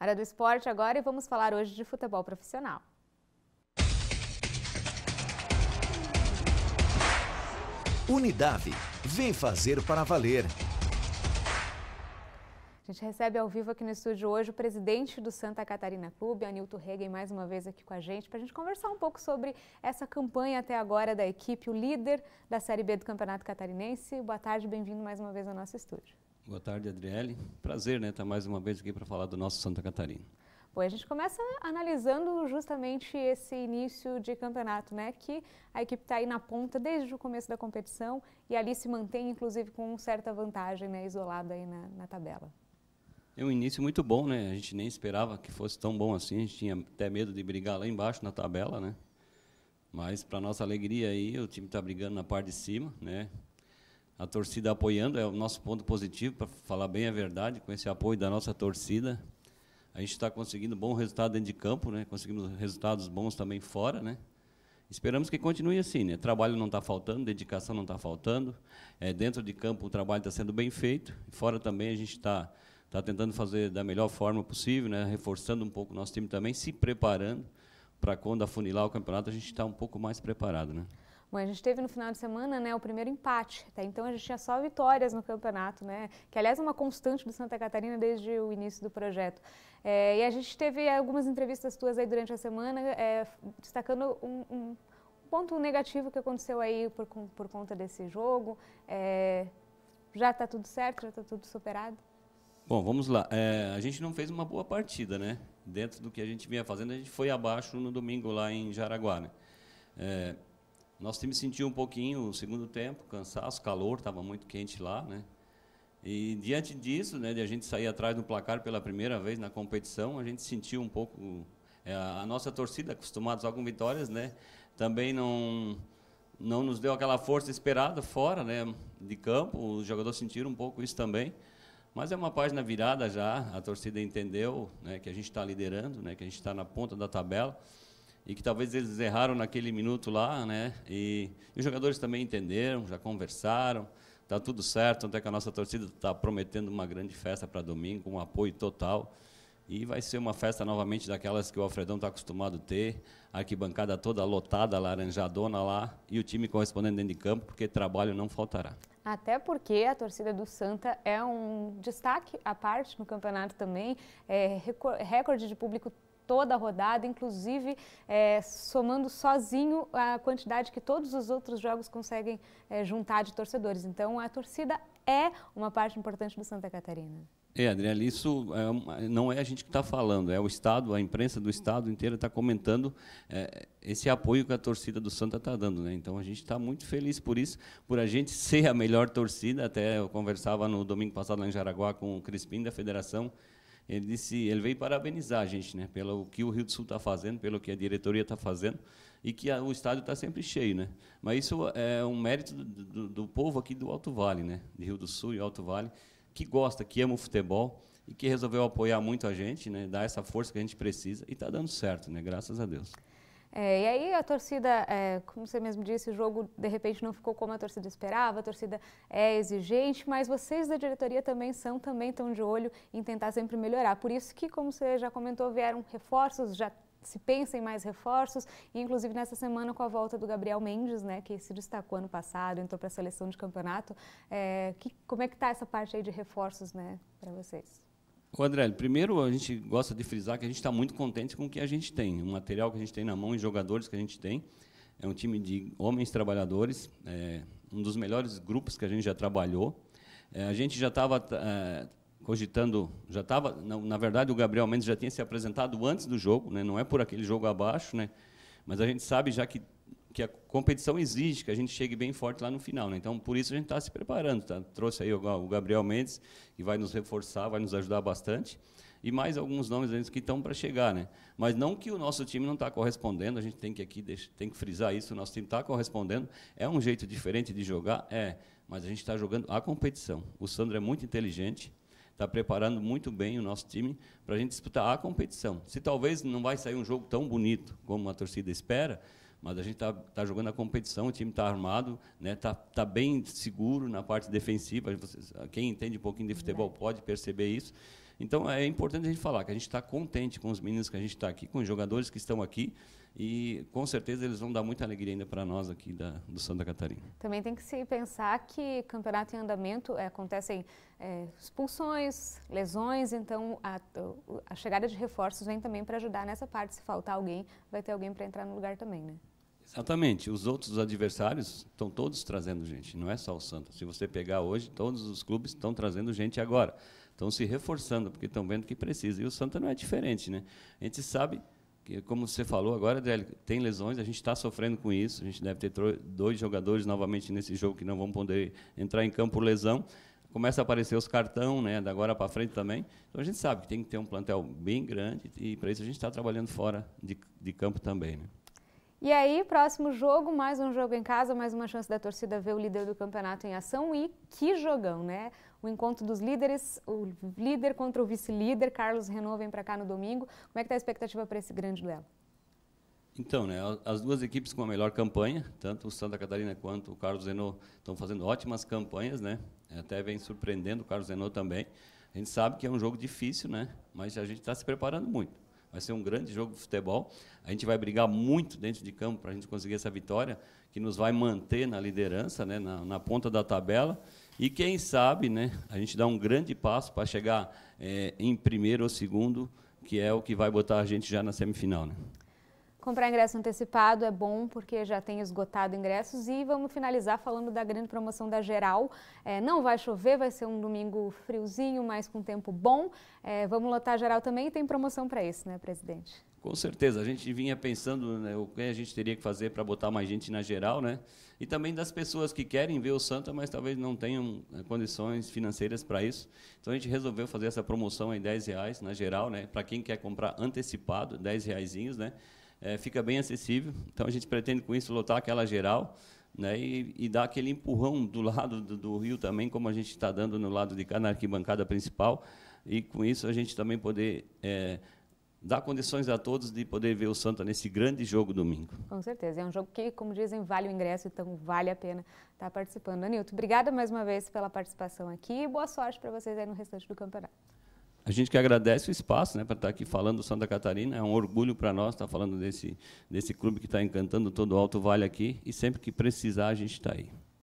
Área do esporte agora e vamos falar hoje de futebol profissional. Unidade, vem fazer para valer. A gente recebe ao vivo aqui no estúdio hoje o presidente do Santa Catarina Clube, Anilton Regen, mais uma vez aqui com a gente, para a gente conversar um pouco sobre essa campanha até agora da equipe, o líder da Série B do Campeonato Catarinense. Boa tarde, bem-vindo mais uma vez ao nosso estúdio. Boa tarde, Adriele. Prazer, né, estar mais uma vez aqui para falar do nosso Santa Catarina. Bom, a gente começa analisando justamente esse início de campeonato, né? Que a equipe está aí na ponta desde o começo da competição e ali se mantém, inclusive, com certa vantagem, né? Isolada aí na, na tabela. É um início muito bom, né? A gente nem esperava que fosse tão bom assim. A gente tinha até medo de brigar lá embaixo na tabela, né? Mas, para nossa alegria aí, o time está brigando na parte de cima, né? a torcida apoiando, é o nosso ponto positivo, para falar bem a verdade, com esse apoio da nossa torcida. A gente está conseguindo bom resultado dentro de campo, né? conseguimos resultados bons também fora. Né? Esperamos que continue assim. Né? Trabalho não está faltando, dedicação não está faltando. É, dentro de campo o trabalho está sendo bem feito. Fora também a gente está tá tentando fazer da melhor forma possível, né? reforçando um pouco o nosso time também, se preparando para quando afunilar o campeonato a gente está um pouco mais preparado. Né? Bom, a gente teve no final de semana né, o primeiro empate. Até então a gente tinha só vitórias no campeonato, né? Que aliás é uma constante do Santa Catarina desde o início do projeto. É, e a gente teve algumas entrevistas tuas aí durante a semana, é, destacando um, um, ponto negativo que aconteceu aí por, por conta desse jogo. É, já está tudo certo? Já está tudo superado? Bom, vamos lá. É, a gente não fez uma boa partida, né? Dentro do que a gente vinha fazendo, a gente foi abaixo no domingo lá em Jaraguá, né? É, nós time sentiu um pouquinho o segundo tempo, cansaço, calor, estava muito quente lá, né? E diante disso, né, de a gente sair atrás do placar pela primeira vez na competição, a gente sentiu um pouco é, a nossa torcida, acostumados só com vitórias, né? Também não não nos deu aquela força esperada fora, né, de campo. Os jogadores sentiram um pouco isso também. Mas é uma página virada já, a torcida entendeu né, que a gente está liderando, né, que a gente está na ponta da tabela e que talvez eles erraram naquele minuto lá, né? E, e os jogadores também entenderam, já conversaram, tá tudo certo, até que a nossa torcida está prometendo uma grande festa para domingo, com um apoio total. E vai ser uma festa novamente daquelas que o Alfredão está acostumado a ter, arquibancada toda lotada, laranjadona lá, e o time correspondendo dentro de campo, porque trabalho não faltará. Até porque a torcida do Santa é um destaque à parte no campeonato também, é recorde de público toda a rodada, inclusive é, somando sozinho a quantidade que todos os outros jogos conseguem é, juntar de torcedores. Então a torcida é uma parte importante do Santa Catarina. É, Adriana, isso é, não é a gente que está falando, é o Estado, a imprensa do Estado inteira está comentando é, esse apoio que a torcida do Santa está dando. Né? Então a gente está muito feliz por isso, por a gente ser a melhor torcida. Até eu conversava no domingo passado lá em Jaraguá com o Crispim da federação ele disse, ele veio parabenizar a gente, né, pelo que o Rio do Sul está fazendo, pelo que a diretoria está fazendo e que a, o estádio está sempre cheio, né. Mas isso é um mérito do, do, do, povo aqui do Alto Vale, né, de Rio do Sul e Alto Vale, que gosta, que ama o futebol e que resolveu apoiar muito a gente, né, dar essa força que a gente precisa e está dando certo, né, graças a Deus. É, e aí a torcida, é, como você mesmo disse, o jogo de repente não ficou como a torcida esperava, a torcida é exigente, mas vocês da diretoria também são, também estão de olho em tentar sempre melhorar. Por isso que, como você já comentou, vieram reforços, já se pensa em mais reforços, e inclusive nessa semana com a volta do Gabriel Mendes, né, que se destacou ano passado, entrou para a seleção de campeonato. É, que, como é que está essa parte aí de reforços né, para vocês? O André, primeiro a gente gosta de frisar que a gente está muito contente com o que a gente tem, o material que a gente tem na mão, os jogadores que a gente tem. É um time de homens trabalhadores, é um dos melhores grupos que a gente já trabalhou. É, a gente já estava é, eh, cogitando, já estava, na, na, verdade o Gabriel Mendes já tinha se apresentado antes do jogo, né, não é por aquele jogo abaixo, né, mas a gente sabe já que que a competição exige que a gente chegue bem forte lá no final. Né? Então, por isso a gente está se preparando. Tá? Trouxe aí o Gabriel Mendes, que vai nos reforçar, vai nos ajudar bastante. E mais alguns nomes que estão para chegar. Né? Mas não que o nosso time não está correspondendo, a gente tem que aqui deixa, tem que frisar isso, o nosso time está correspondendo. É um jeito diferente de jogar? É. Mas a gente está jogando a competição. O Sandro é muito inteligente, está preparando muito bem o nosso time para a gente disputar a competição. Se talvez não vai sair um jogo tão bonito como a torcida espera, mas a gente está tá jogando a competição, o time está armado, está né? Tá, tá bem seguro na parte defensiva. Quem entende um pouquinho de futebol é. pode perceber isso. Então é importante a gente falar que a gente está contente com os meninos que a gente está aqui, com os jogadores que estão aqui. E com certeza eles vão dar muita alegria ainda para nós aqui da, do Santa Catarina. Também tem que se pensar que campeonato em andamento é, acontecem é, expulsões, lesões, então a, a, chegada de reforços vem também para ajudar nessa parte. Se faltar alguém, vai ter alguém para entrar no lugar também, né? Exatamente. Os outros adversários estão todos trazendo gente, não é só o Santa. Se você pegar hoje, todos os clubes estão trazendo gente agora estão se reforçando, porque estão vendo que precisa. E o Santa não é diferente. Né? A gente sabe que, como você falou agora, tem lesões, a gente está sofrendo com isso, a gente deve ter dois jogadores novamente nesse jogo que não vão poder entrar em campo por lesão. Começa a aparecer os cartão, né, da agora para frente também. Então a gente sabe que tem que ter um plantel bem grande e para isso a gente está trabalhando fora de, de campo também. Né? E aí, próximo jogo, mais um jogo em casa, mais uma chance da torcida ver o líder do campeonato em ação e que jogão, né? o encontro dos líderes, o líder contra o vice-líder, Carlos Renault vem para cá no domingo. Como é que está a expectativa para esse grande duelo? Então, né, as duas equipes com a melhor campanha, tanto o Santa Catarina quanto o Carlos Renault estão fazendo ótimas campanhas, né? É, até vem surpreendendo o Carlos Renault também. A gente sabe que é um jogo difícil, né? Mas a gente está se preparando muito. Vai ser um grande jogo de futebol. A gente vai brigar muito dentro de campo para a gente conseguir essa vitória, que nos vai manter na liderança, né? na, na ponta da tabela. E quem sabe, né, a gente dá um grande passo para chegar é, em primeiro ou segundo, que é o que vai botar a gente já na semifinal. Né? Comprar ingresso antecipado é bom porque já tem esgotado ingressos e vamos finalizar falando da grande promoção da Geral. É, não vai chover, vai ser um domingo friozinho, mas com tempo bom. É, vamos lotar a Geral também e tem promoção para isso, né, presidente? Com certeza, a gente vinha pensando né, o que a gente teria que fazer para botar mais gente na geral, né? E também das pessoas que querem ver o Santa, mas talvez não tenham né, condições financeiras para isso. Então a gente resolveu fazer essa promoção em 10 reais na geral, né? Para quem quer comprar antecipado, 10 reaiszinhos né? É, fica bem acessível. Então a gente pretende com isso lotar aquela geral, né? E, e dar aquele empurrão do lado do, do Rio também, como a gente está dando no lado de cá na arquibancada principal. E com isso a gente também poder é, dá condições a todos de poder ver o Santa nesse grande jogo domingo. Com certeza, é um jogo que, como dizem, vale o ingresso, então vale a pena estar tá participando. Anilton, obrigada mais uma vez pela participação aqui e boa sorte para vocês aí no restante do campeonato. A gente que agradece o espaço né, para estar tá aqui falando do Santa Catarina, é um orgulho para nós estar tá falando desse, desse clube que está encantando todo o Alto Vale aqui e sempre que precisar a gente está aí.